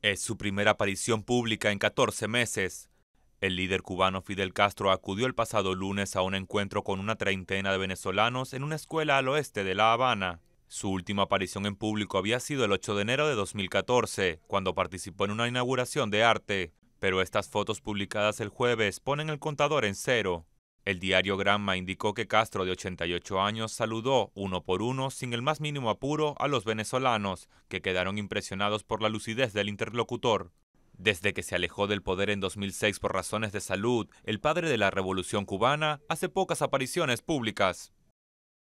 Es su primera aparición pública en 14 meses. El líder cubano Fidel Castro acudió el pasado lunes a un encuentro con una treintena de venezolanos en una escuela al oeste de La Habana. Su última aparición en público había sido el 8 de enero de 2014, cuando participó en una inauguración de arte, pero estas fotos publicadas el jueves ponen el contador en cero. El diario Granma indicó que Castro, de 88 años, saludó uno por uno, sin el más mínimo apuro, a los venezolanos, que quedaron impresionados por la lucidez del interlocutor. Desde que se alejó del poder en 2006 por razones de salud, el padre de la Revolución cubana hace pocas apariciones públicas.